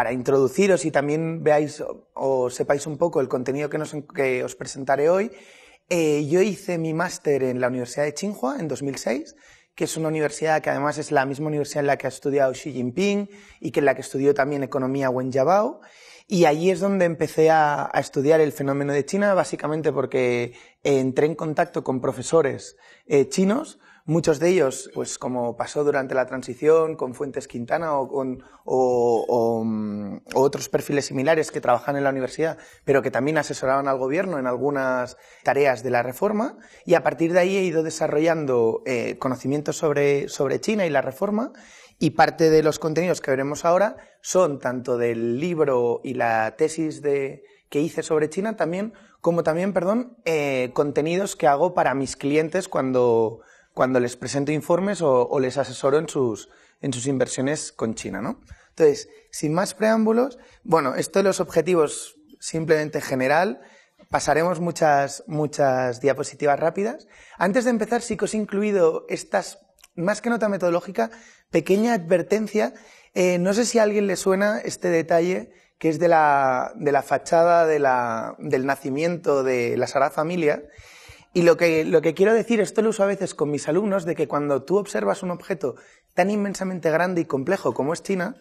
para introduciros y también veáis o sepáis un poco el contenido que, os presentaré hoy, eh, yo hice mi máster en la Universidad de Tsinghua en 2006, que es una universidad que además es la misma universidad en la que ha estudiado Xi Jinping y que en la que estudió también economía Wen Jiabao. Y allí es donde empecé a, estudiar el fenómeno de China, básicamente porque eh, entré en contacto con profesores eh, chinos Muchos de ellos, pues como pasó durante la transición con Fuentes Quintana o, con, mm, otros perfiles similares que trabajan en la universidad, pero que también asesoraban al gobierno en algunas tareas de la reforma. Y a partir de ahí he ido desarrollando eh, conocimientos sobre, sobre China y la reforma. Y parte de los contenidos que veremos ahora son tanto del libro y la tesis de, que hice sobre China, también, como también, perdón, eh, contenidos que hago para mis clientes cuando, cuando les presento informes o, les asesoro en sus, en sus inversiones con China, ¿no? Entonces, sin más preámbulos, bueno, esto de los objetivos simplemente general, pasaremos muchas, muchas diapositivas rápidas. Antes de empezar, sí que os he incluido estas, más que nota metodológica, pequeña advertencia. Eh, no sé si a alguien le suena este detalle que es de la, de la fachada del nacimiento de la Sagrada Familia y lo que, lo que quiero decir, esto lo uso a veces con mis alumnos, de que cuando tú observas un objeto tan inmensamente grande y complejo como es China,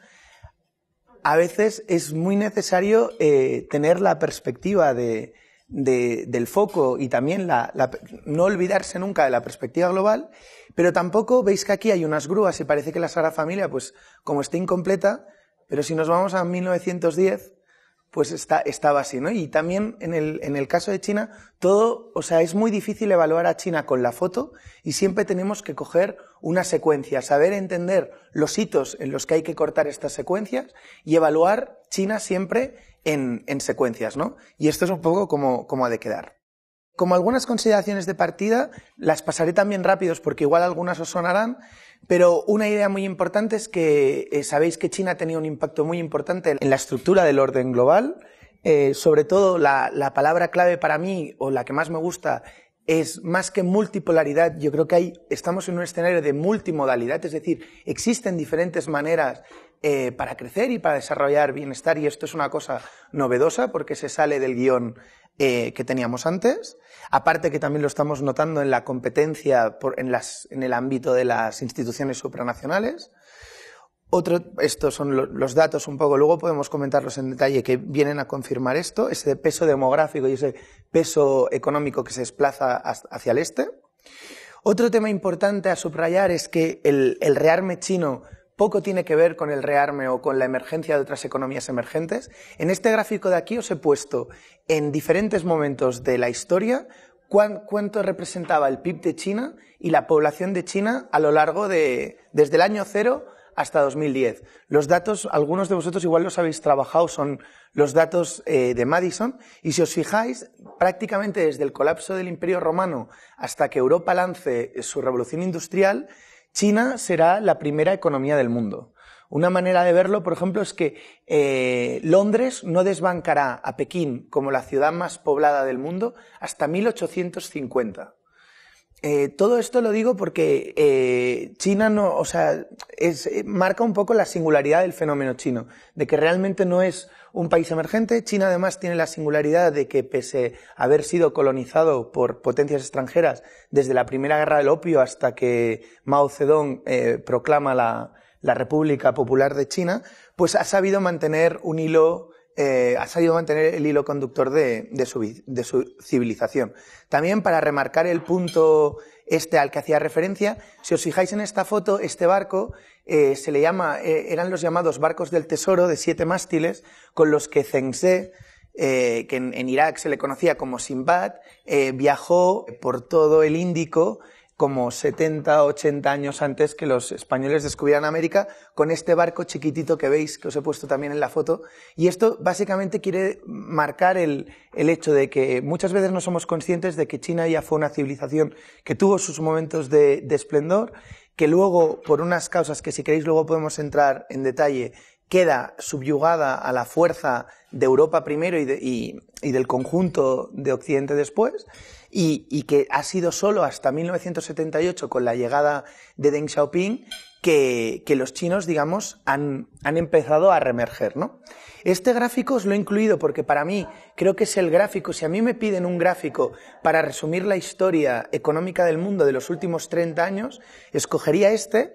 a veces es muy necesario eh, tener la perspectiva de, del foco y también la, no olvidarse nunca de la perspectiva global, pero tampoco veis que aquí hay unas grúas y parece que la sara Familia, pues como está incompleta, pero si nos vamos a 1910, pues está, estaba así, ¿no? Y también en el, en el caso de China, todo, o sea, es muy difícil evaluar a China con la foto y siempre tenemos que coger una secuencia, saber entender los hitos en los que hay que cortar estas secuencias y evaluar China siempre en, en secuencias, ¿no? Y esto es un poco como, como ha de quedar. Como algunas consideraciones de partida, las pasaré también rápidos porque igual algunas os sonarán. Pero una idea muy importante es que eh, sabéis que China ha tenido un impacto muy importante en la estructura del orden global. Eh, sobre todo la, palabra clave para mí o la que más me gusta es más que multipolaridad, yo creo que estamos en un escenario de multimodalidad, es decir, existen diferentes maneras eh, para crecer y para desarrollar bienestar y esto es una cosa novedosa porque se sale del guión eh, que teníamos antes. Aparte que también lo estamos notando en la competencia en, el ámbito de las instituciones supranacionales. Otro, estos son los datos un poco, luego podemos comentarlos en detalle, que vienen a confirmar esto, ese peso demográfico y ese peso económico que se desplaza hacia el este. Otro tema importante a subrayar es que el, el rearme chino poco tiene que ver con el rearme o con la emergencia de otras economías emergentes. En este gráfico de aquí os he puesto en diferentes momentos de la historia cuánto representaba el PIB de China y la población de China a lo largo de, desde el año cero hasta 2010. Los datos, algunos de vosotros igual los habéis trabajado, son los datos eh, de Madison. Y si os fijáis, prácticamente desde el colapso del Imperio Romano hasta que Europa lance su revolución industrial, China será la primera economía del mundo. Una manera de verlo, por ejemplo, es que eh, Londres no desbancará a Pekín como la ciudad más poblada del mundo hasta 1850. Eh, todo esto lo digo porque eh, China no, o sea, es, eh, marca un poco la singularidad del fenómeno chino, de que realmente no es un país emergente. China además tiene la singularidad de que pese a haber sido colonizado por potencias extranjeras desde la primera guerra del opio hasta que Mao Zedong eh, proclama la, la República Popular de China, pues ha sabido mantener un hilo eh, ha ha a mantener el hilo conductor de, su, civilización. También para remarcar el punto este al que hacía referencia, si os fijáis en esta foto, este barco eh, se le llama, eh, eran los llamados barcos del tesoro de siete mástiles con los que Zengse, que en, en, Irak se le conocía como Simbad, viajó por todo el Índico como 70, 80 años antes que los españoles descubrieran América, con este barco chiquitito que veis, que os he puesto también en la foto. Y esto básicamente quiere marcar el, hecho de que muchas veces no somos conscientes de que China ya fue una civilización que tuvo sus momentos de, esplendor, que luego, por unas causas que si queréis luego podemos entrar en detalle, queda subyugada a la fuerza de Europa primero y del conjunto de Occidente después y, que ha sido solo hasta 1978 con la llegada de Deng Xiaoping que, los chinos, digamos, han, han, empezado a remerger, ¿no? Este gráfico os lo he incluido porque para mí creo que es el gráfico, si a mí me piden un gráfico para resumir la historia económica del mundo de los últimos 30 años, escogería este.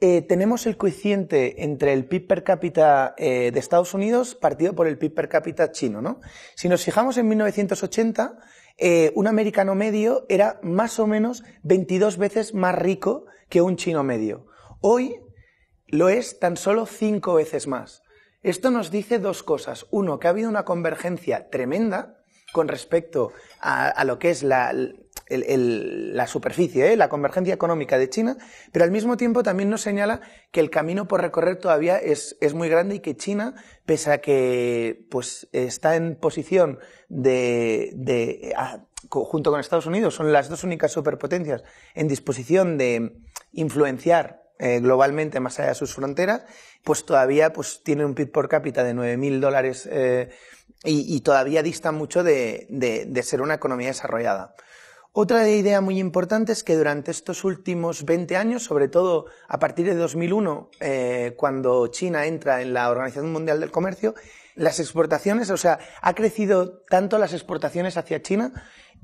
Eh, tenemos el coeficiente entre el PIB per cápita eh, de Estados Unidos partido por el PIB per cápita chino, ¿no? Si nos fijamos en 1980, eh, un americano medio era más o menos 22 veces más rico que un chino medio. Hoy lo es tan solo cinco veces más. Esto nos dice dos cosas. Uno, que ha habido una convergencia tremenda con respecto a lo que es la, la superficie, ¿eh? la convergencia económica de China, pero al mismo tiempo también nos señala que el camino por recorrer todavía es, muy grande y que China, pese a que pues, está en posición de, junto con Estados Unidos, son las dos únicas superpotencias en disposición de influenciar eh, globalmente más allá de sus fronteras, pues todavía pues, tiene un PIB por cápita de 9.000 dólares eh, y, todavía dista mucho de ser una economía desarrollada. Otra idea muy importante es que durante estos últimos 20 años, sobre todo a partir de 2001, eh, cuando China entra en la Organización Mundial del Comercio, las exportaciones, o sea, ha crecido tanto las exportaciones hacia China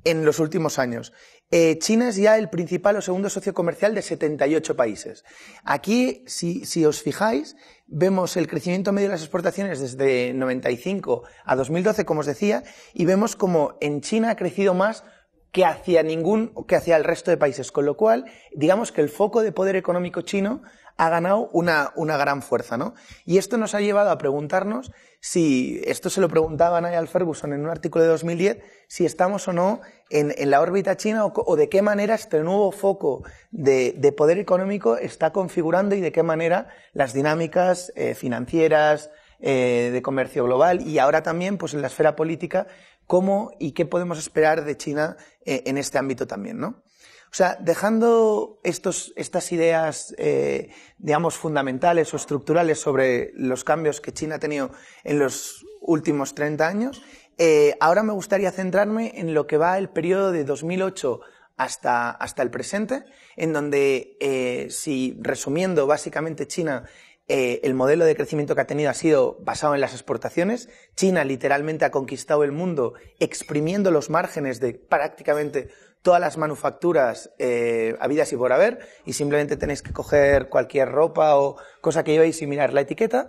en los últimos años. Eh, China es ya el principal o segundo socio comercial de 78 países. Aquí, si, si os fijáis, vemos el crecimiento medio de las exportaciones desde 95 a 2012, como os decía, y vemos como en China ha crecido más que hacia ningún, que hacia el resto de países. Con lo cual, digamos que el foco de poder económico chino ha ganado una, una gran fuerza, ¿no? Y esto nos ha llevado a preguntarnos si, esto se lo preguntaba Niall Ferguson en un artículo de 2010, si estamos o no en, en la órbita china o, de qué manera este nuevo foco de, de, poder económico está configurando y de qué manera las dinámicas eh, financieras, eh, de comercio global y ahora también pues en la esfera política cómo y qué podemos esperar de China eh, en este ámbito también, ¿no? O sea, dejando estos, estas ideas, eh, digamos, fundamentales o estructurales sobre los cambios que China ha tenido en los últimos 30 años, eh, ahora me gustaría centrarme en lo que va el periodo de 2008 hasta, hasta el presente, en donde, si resumiendo, básicamente China eh, el modelo de crecimiento que ha tenido ha sido basado en las exportaciones. China literalmente ha conquistado el mundo exprimiendo los márgenes de prácticamente todas las manufacturas eh, habidas y por haber y simplemente tenéis que coger cualquier ropa o cosa que llevéis y mirar la etiqueta.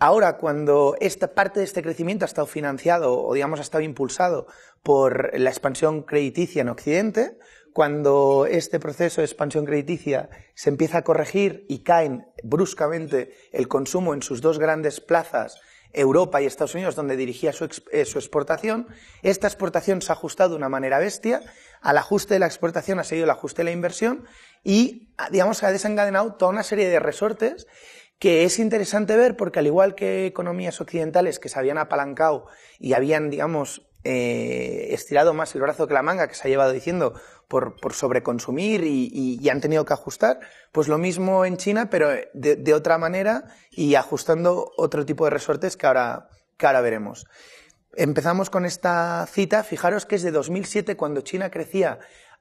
Ahora, cuando esta parte de este crecimiento ha estado financiado o digamos ha estado impulsado por la expansión crediticia en Occidente, cuando este proceso de expansión crediticia se empieza a corregir y caen bruscamente el consumo en sus dos grandes plazas, Europa y Estados Unidos, donde dirigía su, eh, exportación. Esta exportación se ha ajustado de una manera bestia. Al ajuste de la exportación ha seguido el ajuste de la inversión y, ah, digamos, se ha desencadenado toda una serie de resortes que es interesante ver porque, al igual que economías occidentales que se habían apalancado y habían, digamos, eh, estirado más el brazo que la manga que se ha llevado diciendo por, sobreconsumir y, han tenido que ajustar, pues lo mismo en China, pero de, otra manera y ajustando otro tipo de resortes que ahora, veremos. Empezamos con esta cita, fijaros que es de 2007 cuando China crecía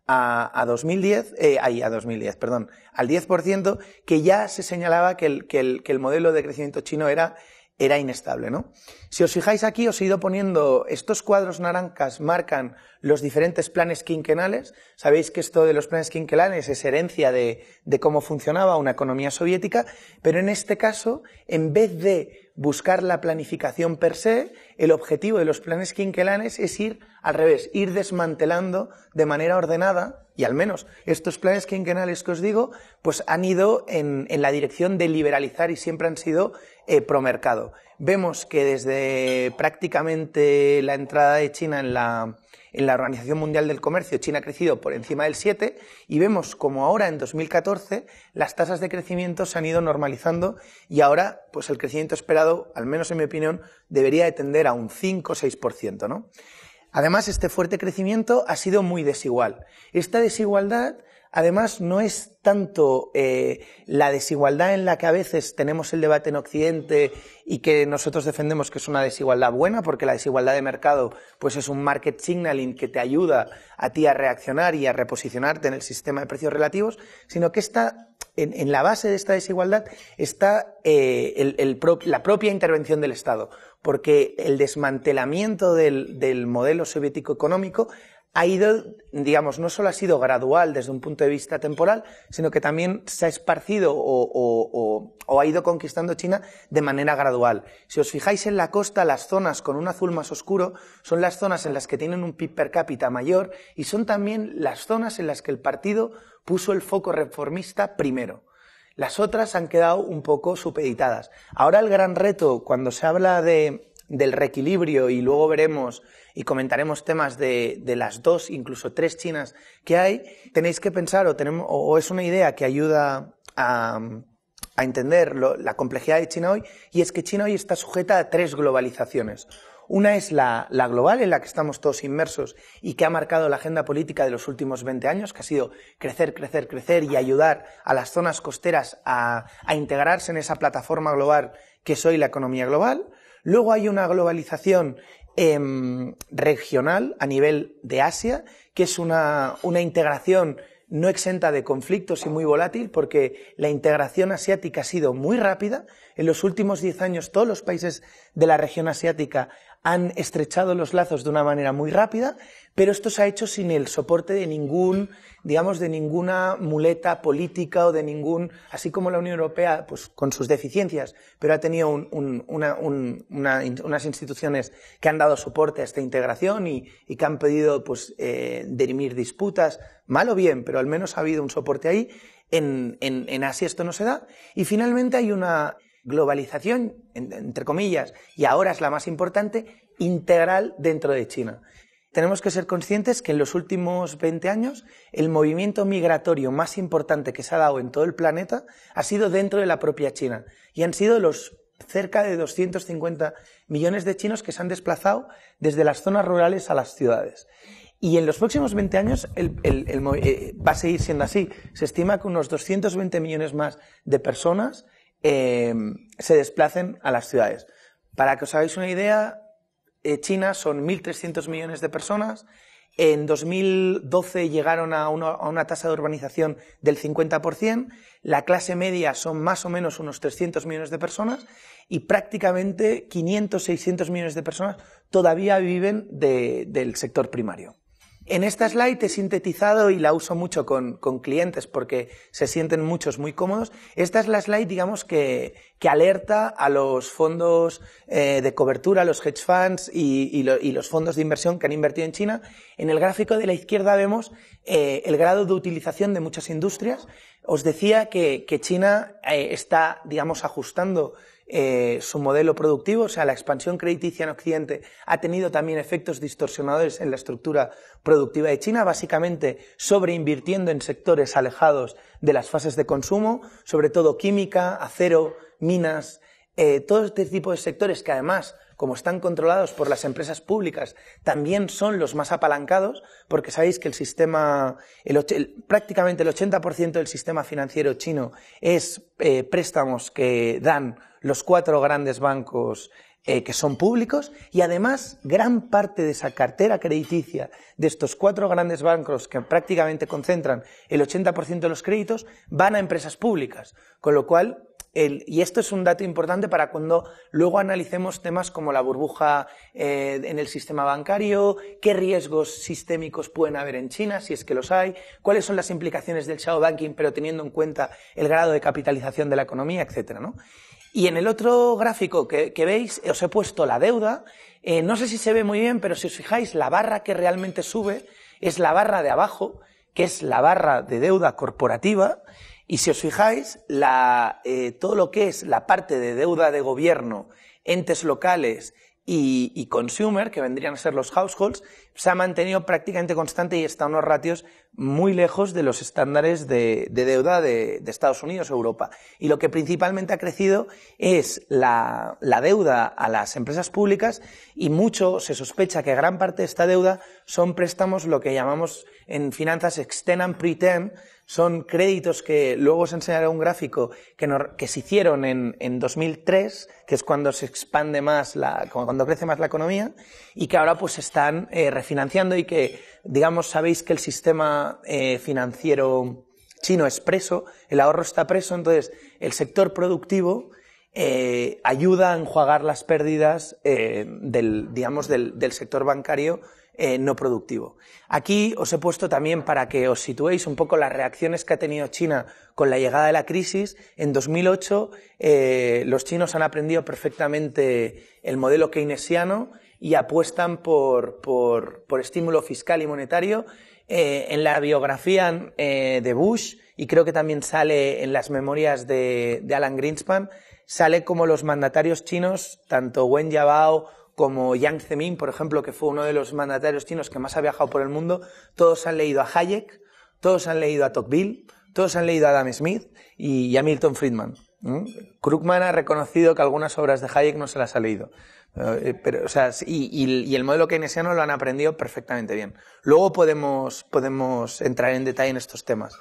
a, 2010, a 2010, eh, perdón, al 10%, que ya se señalaba que el modelo de crecimiento chino era era inestable, ¿no? Si os fijáis aquí, os he ido poniendo estos cuadros naranjas marcan los diferentes planes quinquenales. Sabéis que esto de los planes quinquenales es herencia de, de cómo funcionaba una economía soviética, pero en este caso, en vez de buscar la planificación per se, el objetivo de los planes quinquenales es ir al revés, ir desmantelando de manera ordenada, y al menos estos planes quinquenales que os digo, pues han ido en, la dirección de liberalizar y siempre han sido pro eh, promercado. Vemos que desde prácticamente la entrada de China en la, en la Organización Mundial del Comercio, China ha crecido por encima del 7 y vemos como ahora en 2014 las tasas de crecimiento se han ido normalizando y ahora pues el crecimiento esperado, al menos en mi opinión, debería de tender un 5 o 6%, ¿no? Además, este fuerte crecimiento ha sido muy desigual. Esta desigualdad Además, no es tanto eh, la desigualdad en la que a veces tenemos el debate en Occidente y que nosotros defendemos que es una desigualdad buena, porque la desigualdad de mercado pues es un market signaling que te ayuda a ti a reaccionar y a reposicionarte en el sistema de precios relativos, sino que está en, la base de esta desigualdad está eh, la propia intervención del Estado, porque el desmantelamiento del modelo soviético económico ha ido, digamos, no solo ha sido gradual desde un punto de vista temporal, sino que también se ha esparcido o, o, ha ido conquistando China de manera gradual. Si os fijáis en la costa, las zonas con un azul más oscuro son las zonas en las que tienen un PIB per cápita mayor y son también las zonas en las que el partido puso el foco reformista primero. Las otras han quedado un poco supeditadas. Ahora el gran reto, cuando se habla de del reequilibrio y luego veremos y comentaremos temas de, las dos, incluso tres Chinas que hay, tenéis que pensar o, tenemos, o es una idea que ayuda a, entender la complejidad de China hoy y es que China hoy está sujeta a tres globalizaciones. Una es la, global, en la que estamos todos inmersos y que ha marcado la agenda política de los últimos 20 años, que ha sido crecer, crecer, crecer y ayudar a las zonas costeras a, a integrarse en esa plataforma global que es hoy la economía global. Luego hay una globalización em, regional a nivel de Asia, que es una, integración no exenta de conflictos y muy volátil porque la integración asiática ha sido muy rápida. En los últimos diez años todos los países de la región asiática han estrechado los lazos de una manera muy rápida, pero esto se ha hecho sin el soporte de ningún, digamos, de ninguna muleta política o de ningún, así como la Unión Europea, pues con sus deficiencias, pero ha tenido unas instituciones que han dado soporte a esta integración y, que han pedido, pues, eh, derimir disputas, mal o bien, pero al menos ha habido un soporte ahí. En, en, en Asia esto no se da. Y finalmente hay una globalización, entre comillas, y ahora es la más importante, integral dentro de China. Tenemos que ser conscientes que en los últimos 20 años el movimiento migratorio más importante que se ha dado en todo el planeta ha sido dentro de la propia China y han sido los cerca de 250 millones de chinos que se han desplazado desde las zonas rurales a las ciudades. Y en los próximos 20 años eh, va a seguir siendo así. Se estima que unos 220 millones más de personas eh, se desplacen a las ciudades. Para que os hagáis una idea, eh, China son 1.300 millones de personas. En 2012 llegaron a una, a una tasa de urbanización del 50%. La clase media son más o menos unos 300 millones de personas y prácticamente 500, 600 millones de personas todavía viven del sector primario. En esta slide he sintetizado y la uso mucho con, clientes porque se sienten muchos muy cómodos. Esta es la slide, digamos, que, alerta a los fondos eh, de cobertura, los hedge funds y, los fondos de inversión que han invertido en China. En el gráfico de la izquierda vemos eh, el grado de utilización de muchas industrias. Os decía que, China eh, está, digamos, ajustando eh, su modelo productivo, o sea, la expansión crediticia en Occidente ha tenido también efectos distorsionadores en la estructura productiva de China, básicamente sobreinvirtiendo en sectores alejados de las fases de consumo, sobre todo química, acero, minas, eh, todo este tipo de sectores que además como están controlados por las empresas públicas, también son los más apalancados, porque sabéis que el sistema, prácticamente el 80% del sistema financiero chino es eh, préstamos que dan los cuatro grandes bancos eh, que son públicos y además gran parte de esa cartera crediticia de estos cuatro grandes bancos que prácticamente concentran el 80% de los créditos van a empresas públicas, con lo cual y esto es un dato importante para cuando luego analicemos temas como la burbuja eh, en el sistema bancario, qué riesgos sistémicos pueden haber en China, si es que los hay, cuáles son las implicaciones del shadow banking, pero teniendo en cuenta el grado de capitalización de la economía, etc. Y en el otro gráfico que, veis, eh, os he puesto la deuda. Eh, no sé si se ve muy bien, pero si os fijáis, la barra que realmente sube es la barra de abajo, que es la barra de deuda corporativa. Y si os fijáis, la, eh, todo lo que es la parte de deuda de gobierno, entes locales y, consumer, que vendrían a ser los households, se ha mantenido prácticamente constante y está a unos ratios muy lejos de los estándares de, deuda de, Estados Unidos Europa. Y lo que principalmente ha crecido es la, la, deuda a las empresas públicas y mucho se sospecha que gran parte de esta deuda son préstamos lo que llamamos en finanzas extend and pretend, son créditos que luego os enseñaré un gráfico que, que se hicieron en, en, 2003, que es cuando se expande más, la, cuando crece más la economía, y que ahora pues están eh, refinanciando y que, digamos, sabéis que el sistema eh, financiero chino es preso, el ahorro está preso, entonces el sector productivo eh, ayuda a enjuagar las pérdidas del, digamos, del, del sector bancario eh, no productivo. Aquí os he puesto también para que os situéis un poco las reacciones que ha tenido China con la llegada de la crisis. En 2008 eh, los chinos han aprendido perfectamente el modelo keynesiano y apuestan por, estímulo fiscal y monetario. Eh, en la biografía de Bush, y creo que también sale en las memorias de, de Alan Greenspan, sale como los mandatarios chinos, tanto Wen Jiabao como Yang Zemin, por ejemplo, que fue uno de los mandatarios chinos que más ha viajado por el mundo, todos han leído a Hayek, todos han leído a Tocqueville, todos han leído a Adam Smith y, a Milton Friedman. Krugman ha reconocido que algunas obras de Hayek no se las ha leído. Eh, eh, pero, y, el modelo keynesiano lo han aprendido perfectamente bien. Luego podemos, podemos entrar en detalle en estos temas.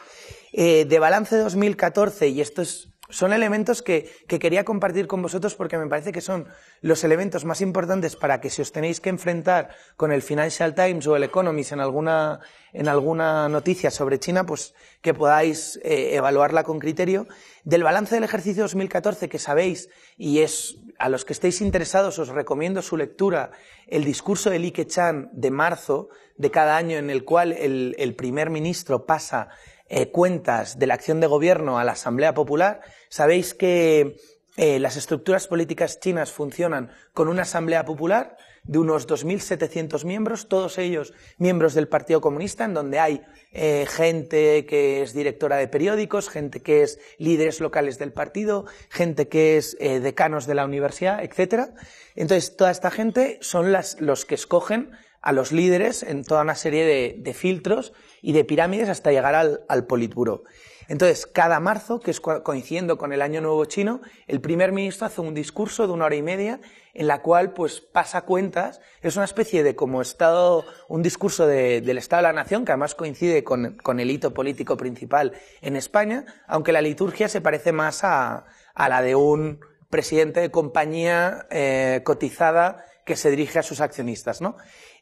Eh, de balance 2014, y esto es son elementos que, quería compartir con vosotros porque me parece que son los elementos más importantes para que si os tenéis que enfrentar con el Financial Times o el Economist en alguna, en alguna noticia sobre China, pues que podáis eh, evaluarla con criterio. Del balance del ejercicio 2014 que sabéis, y es a los que estéis interesados os recomiendo su lectura, el discurso de Li Keqiang de marzo de cada año en el cual el, el primer ministro pasa eh, cuentas de la acción de gobierno a la Asamblea Popular, Sabéis que eh, las estructuras políticas chinas funcionan con una asamblea popular de unos 2.700 miembros, todos ellos miembros del Partido Comunista, en donde hay eh, gente que es directora de periódicos, gente que es líderes locales del partido, gente que es eh, decanos de la universidad, etc. Entonces, toda esta gente son las, los que escogen a los líderes en toda una serie de, filtros y de pirámides hasta llegar al, al Politburo. Entonces, cada marzo, que es coincidiendo con el Año Nuevo Chino, el primer ministro hace un discurso de una hora y media en la cual pues pasa cuentas, es una especie de como estado, un discurso del Estado de la Nación, que además coincide con, el hito político principal en España, aunque la liturgia se parece más a, la de un presidente de compañía eh, cotizada que se dirige a sus accionistas, ¿no?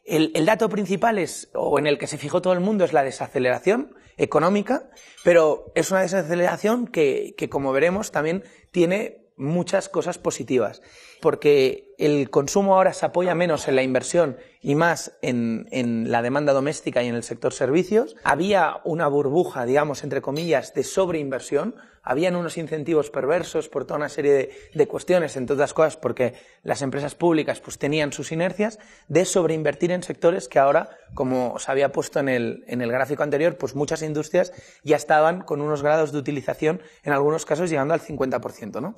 El, dato principal o en el que se fijó todo el mundo, es la desaceleración económica, pero es una desaceleración que, que, como veremos, también tiene muchas cosas positivas, porque el consumo ahora se apoya menos en la inversión y más en, en la demanda doméstica y en el sector servicios. Había una burbuja, digamos, entre comillas, de sobreinversión, habían unos incentivos perversos por toda una serie de, cuestiones, en todas cosas porque las empresas públicas pues, tenían sus inercias, de sobreinvertir en sectores que ahora, como os había puesto en el, gráfico anterior, pues muchas industrias ya estaban con unos grados de utilización, en algunos casos llegando al 50%,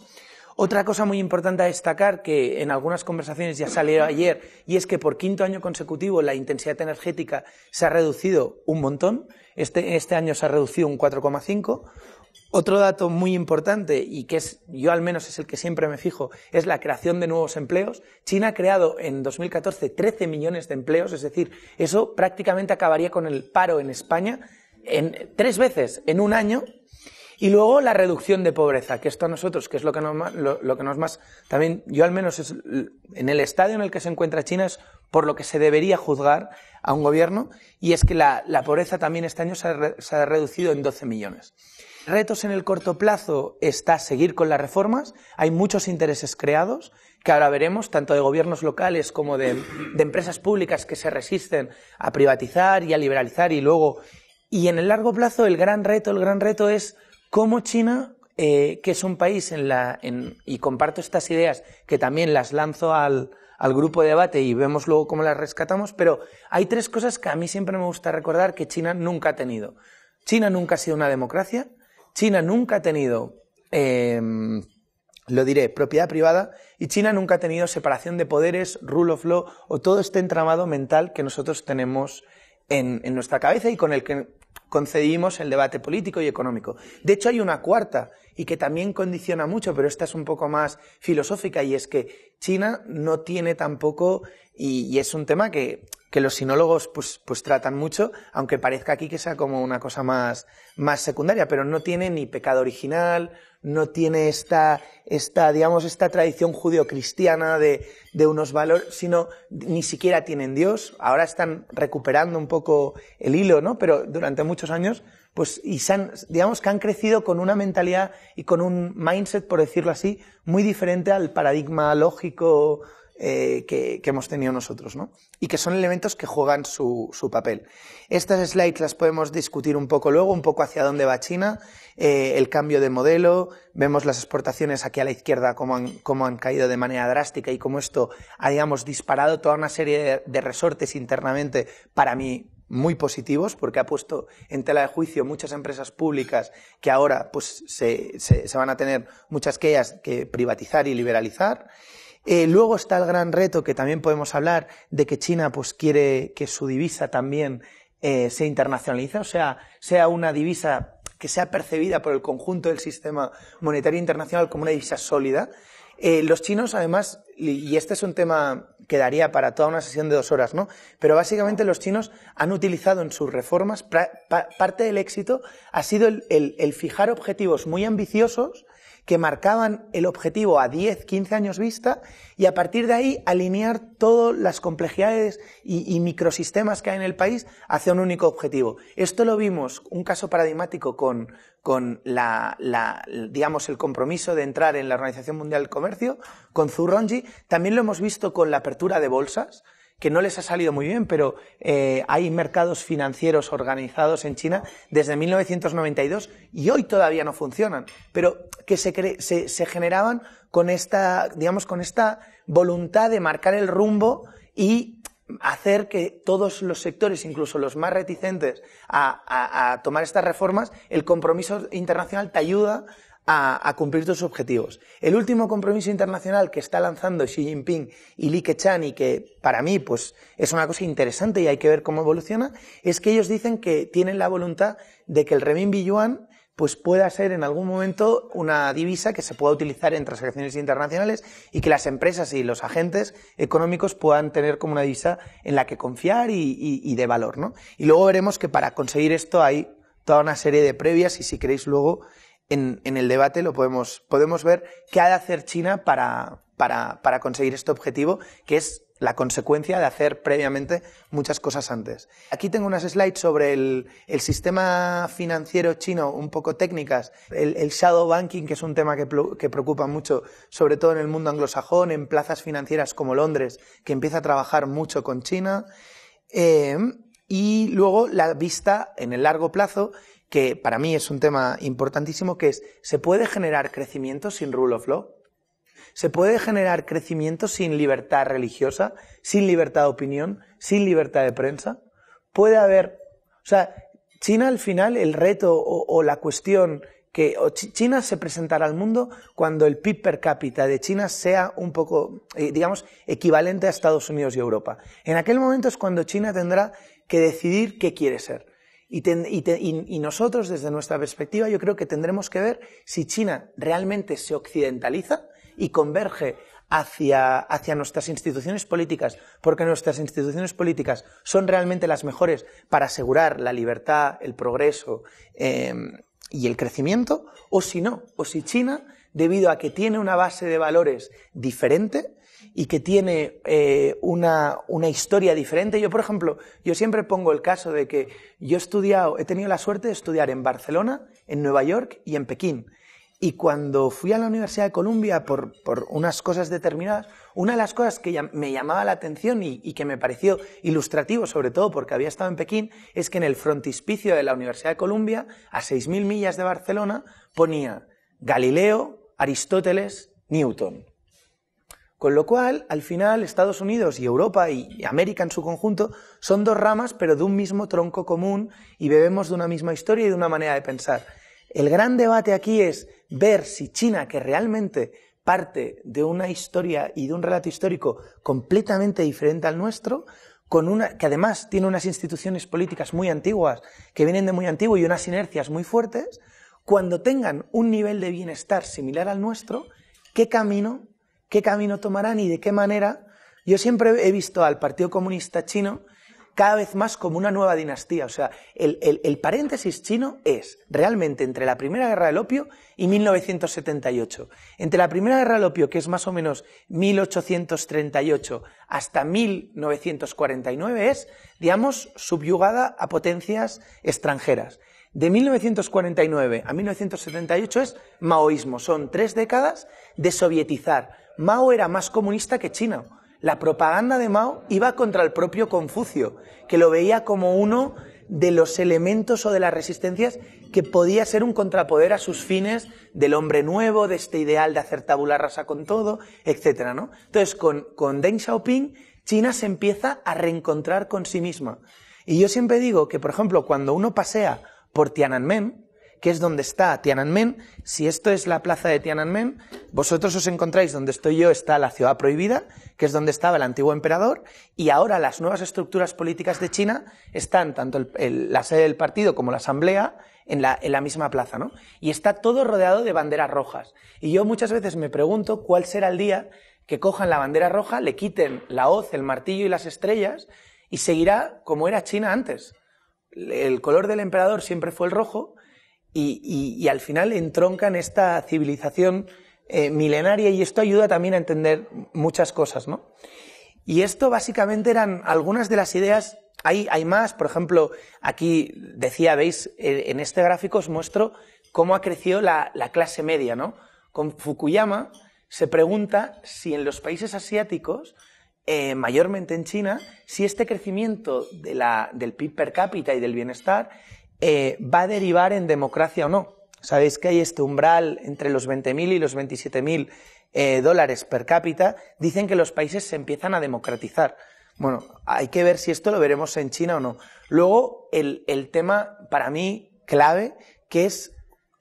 Otra cosa muy importante a destacar que en algunas conversaciones ya salió ayer y es que por quinto año consecutivo la intensidad energética se ha reducido un montón. Este, este año se ha reducido un 4,5. Otro dato muy importante y que es, yo al menos es el que siempre me fijo, es la creación de nuevos empleos. China ha creado en 2014 13 millones de empleos, es decir, eso prácticamente acabaría con el paro en España en tres veces en un año. Y luego la reducción de pobreza, que esto a nosotros, que es lo que nos, lo, que nos más, también yo al menos es, en el estadio en el que se encuentra China es por lo que se debería juzgar a un gobierno, y es que la, pobreza también este año se ha, reducido en 12 millones. Retos en el corto plazo está seguir con las reformas, hay muchos intereses creados, que ahora veremos, tanto de gobiernos locales como de, de, empresas públicas que se resisten a privatizar y a liberalizar y luego... Y en el largo plazo el gran reto, el gran reto es como China, eh, que es un país en la, y comparto estas ideas que también las lanzo al, al grupo de debate y vemos luego cómo las rescatamos, pero hay tres cosas que a mí siempre me gusta recordar que China nunca ha tenido. China nunca ha sido una democracia, China nunca ha tenido, em, lo diré, propiedad privada y China nunca ha tenido separación de poderes, rule of law o todo este entramado mental que nosotros tenemos en, en nuestra cabeza y con el que concedimos el debate político y económico. De hecho, hay una cuarta y que también condiciona mucho, pero esta es un poco más filosófica y es que China no tiene tampoco, y, es un tema que que los sinólogos pues, pues tratan mucho, aunque parezca aquí que sea como una cosa más, más secundaria, pero no tiene ni pecado original, no tiene esta, esta digamos, esta tradición judeocristiana de, de unos valores, sino ni siquiera tienen Dios. Ahora están recuperando un poco el hilo, ¿no? Pero durante muchos años, pues, y se han, digamos que han crecido con una mentalidad y con un mindset, por decirlo así, muy diferente al paradigma lógico eh, que, que, hemos tenido nosotros, ¿no? Y que son elementos que juegan su, su, papel. Estas slides las podemos discutir un poco luego, un poco hacia dónde va China, eh, el cambio de modelo, vemos las exportaciones aquí a la izquierda cómo han, cómo han caído de manera drástica y cómo esto ha, digamos, disparado toda una serie de, resortes internamente para mí muy positivos porque ha puesto en tela de juicio muchas empresas públicas que ahora pues se, se, se van a tener muchas que ellas que privatizar y liberalizar eh, luego está el gran reto que también podemos hablar de que China pues quiere que su divisa también eh, se internacionalice, o sea, sea una divisa que sea percibida por el conjunto del sistema monetario internacional como una divisa sólida. Eh, los chinos, además, y este es un tema que daría para toda una sesión de dos horas, ¿no? Pero básicamente los chinos han utilizado en sus reformas, parte del éxito ha sido el fijar objetivos muy ambiciosos que marcaban el objetivo a 10, 15 años vista y a partir de ahí alinear todas las complejidades y, microsistemas que hay en el país hacia un único objetivo. Esto lo vimos, un caso paradigmático con, con la, digamos, el compromiso de entrar en la Organización Mundial del Comercio, con Zurongi, También lo hemos visto con la apertura de bolsas que no les ha salido muy bien, pero eh, hay mercados financieros organizados en China desde 1992 y hoy todavía no funcionan, pero que se, se, generaban con esta, digamos, con esta voluntad de marcar el rumbo y hacer que todos los sectores, incluso los más reticentes a, a, tomar estas reformas, el compromiso internacional te ayuda a, cumplir sus objetivos. El último compromiso internacional que está lanzando Xi Jinping y Li Keqiang y que para mí pues es una cosa interesante y hay que ver cómo evoluciona, es que ellos dicen que tienen la voluntad de que el renminbi yuan pues pueda ser en algún momento una divisa que se pueda utilizar en transacciones internacionales y que las empresas y los agentes económicos puedan tener como una divisa en la que confiar y, y de valor, ¿no? Y luego veremos que para conseguir esto hay toda una serie de previas y si queréis luego en, el debate lo podemos, podemos ver qué ha de hacer China para, conseguir este objetivo, que es la consecuencia de hacer previamente muchas cosas antes. Aquí tengo unas slides sobre el, sistema financiero chino, un poco técnicas, el, shadow banking, que es un tema que, preocupa mucho, sobre todo en el mundo anglosajón, en plazas financieras como Londres, que empieza a trabajar mucho con China. Eh, y luego la vista en el largo plazo que para mí es un tema importantísimo, que es, ¿se puede generar crecimiento sin rule of law? ¿Se puede generar crecimiento sin libertad religiosa, sin libertad de opinión, sin libertad de prensa? Puede haber, o sea, China al final, el reto o, la cuestión que China se presentará al mundo cuando el PIB per cápita de China sea un poco, eh, digamos, equivalente a Estados Unidos y Europa. En aquel momento es cuando China tendrá que decidir qué quiere ser. Y, nosotros, desde nuestra perspectiva, yo creo que tendremos que ver si China realmente se occidentaliza y converge hacia, hacia nuestras instituciones políticas, porque nuestras instituciones políticas son realmente las mejores para asegurar la libertad, el progreso em, y el crecimiento, o si no, o si China, debido a que tiene una base de valores diferente, y que tiene eh, una, historia diferente. Yo, por ejemplo, yo siempre pongo el caso de que yo he he tenido la suerte de estudiar en Barcelona, en Nueva York y en Pekín. Y cuando fui a la Universidad de Columbia por, unas cosas determinadas, una de las cosas que me llamaba la atención y, y, que me pareció ilustrativo, sobre todo porque había estado en Pekín, es que en el frontispicio de la Universidad de Columbia, a 6.000 millas de Barcelona, ponía Galileo, Aristóteles, Newton. Con lo cual, al final, Estados Unidos y Europa y América en su conjunto son dos ramas, pero de un mismo tronco común y bebemos de una misma historia y de una manera de pensar. El gran debate aquí es ver si China, que realmente parte de una historia y de un relato histórico completamente diferente al nuestro, con una, que además tiene unas instituciones políticas muy antiguas, que vienen de muy antiguo y unas inercias muy fuertes, cuando tengan un nivel de bienestar similar al nuestro, ¿qué camino qué camino tomarán y de qué manera. Yo siempre he visto al Partido Comunista Chino cada vez más como una nueva dinastía. O sea, el, paréntesis chino es realmente entre la Primera Guerra del Opio y 1978. Entre la Primera Guerra del Opio, que es más o menos 1838 hasta 1949, es, digamos, subyugada a potencias extranjeras. De 1949 a 1978 es maoísmo. Son tres décadas de sovietizar Mao era más comunista que China. La propaganda de Mao iba contra el propio Confucio, que lo veía como uno de los elementos o de las resistencias que podía ser un contrapoder a sus fines del hombre nuevo, de este ideal de hacer tabula rasa con todo, etc. Entonces, con, con Deng Xiaoping, China se empieza a reencontrar con sí misma. Y yo siempre digo que, por ejemplo, cuando uno pasea por Tiananmen, que es donde está Tiananmen. Si esto es la plaza de Tiananmen, vosotros os encontráis donde estoy yo, está la ciudad prohibida, que es donde estaba el antiguo emperador, y ahora las nuevas estructuras políticas de China están tanto el, la sede del partido como la asamblea en la, en la misma plaza, ¿no? Y está todo rodeado de banderas rojas. Y yo muchas veces me pregunto cuál será el día que cojan la bandera roja, le quiten la hoz, el martillo y las estrellas, y seguirá como era China antes. El color del emperador siempre fue el rojo, y, al final entroncan esta civilización eh, milenaria y esto ayuda también a entender muchas cosas, ¿no? Y esto básicamente eran algunas de las ideas, hay, más, por ejemplo, aquí decía, veis, eh, en este gráfico os muestro cómo ha crecido la, clase media, ¿no? Con Fukuyama se pregunta si en los países asiáticos, eh, mayormente en China, si este crecimiento del PIB per cápita y del bienestar eh, va a derivar en democracia o no. Sabéis que hay este umbral entre los 20.000 y los 27.000 eh, dólares per cápita. Dicen que los países se empiezan a democratizar. Bueno, hay que ver si esto lo veremos en China o no. Luego, el, tema para mí clave, que es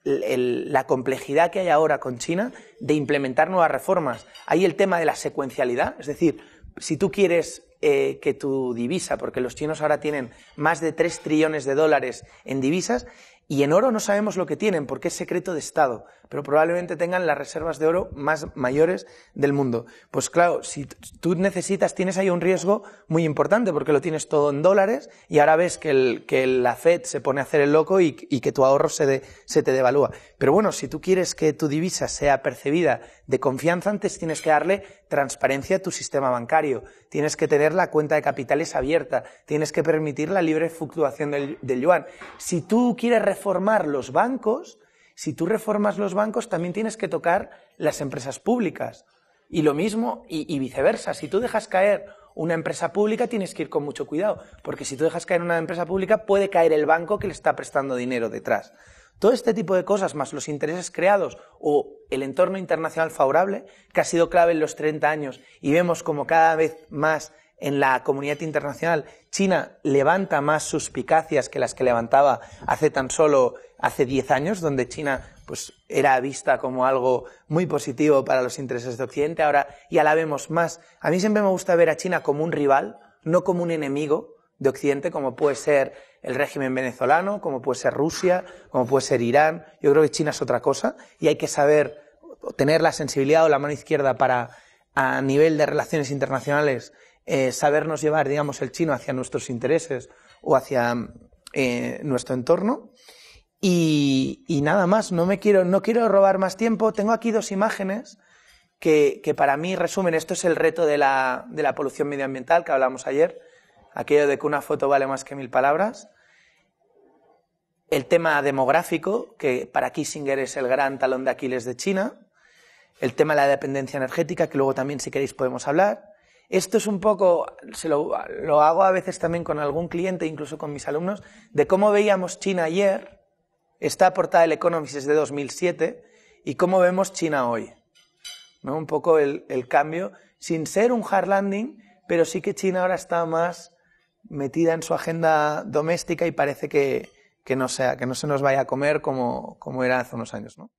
la complejidad que hay ahora con China de implementar nuevas reformas. Hay el tema de la secuencialidad, es decir, si tú quieres eh, que tu divisa, porque los chinos ahora tienen más de 3 trillones de dólares en divisas y en oro no sabemos lo que tienen porque es secreto de Estado, pero probablemente tengan las reservas de oro más mayores del mundo. Pues claro, si tú necesitas, tienes ahí un riesgo muy importante porque lo tienes todo en dólares y ahora ves que, el, la Fed se pone a hacer el loco y, que tu ahorro se, se te devalúa. Pero bueno, si tú quieres que tu divisa sea percibida de confianza, antes tienes que darle transparencia de tu sistema bancario, tienes que tener la cuenta de capitales abierta, tienes que permitir la libre fluctuación del, yuan. Si tú quieres reformar los bancos, si tú reformas los bancos, también tienes que tocar las empresas públicas. Y lo mismo, y, y, viceversa, si tú dejas caer una empresa pública, tienes que ir con mucho cuidado, porque si tú dejas caer una empresa pública, puede caer el banco que le está prestando dinero detrás. Todo este tipo de cosas, más los intereses creados o el entorno internacional favorable, que ha sido clave en los 30 años y vemos como cada vez más en la comunidad internacional China levanta más suspicacias que las que levantaba hace tan solo hace 10 años, donde China pues era vista como algo muy positivo para los intereses de Occidente, ahora ya la vemos más. A mí siempre me gusta ver a China como un rival, no como un enemigo, de Occidente, como puede ser el régimen venezolano, como puede ser Rusia, como puede ser Irán. Yo creo que China es otra cosa y hay que saber tener la sensibilidad o la mano izquierda para, a nivel de relaciones internacionales, eh, sabernos llevar, digamos, el chino hacia nuestros intereses o hacia eh, nuestro entorno. Y, nada más, no me quiero, no quiero robar más tiempo. Tengo aquí dos imágenes que, que para mí resumen, esto es el reto de la, de la polución medioambiental que hablamos ayer aquello de que una foto vale más que mil palabras, el tema demográfico, que para Kissinger es el gran talón de Aquiles de China, el tema de la dependencia energética, que luego también si queréis podemos hablar. Esto es un poco, lo, hago a veces también con algún cliente, incluso con mis alumnos, de cómo veíamos China ayer, está portada el Economist es de 2007, y cómo vemos China hoy. Un poco el cambio, sin ser un hard landing, pero sí que China ahora está más metida en su agenda doméstica y parece que, que no, sea, que no se nos vaya a comer como, como era hace unos años, ¿no?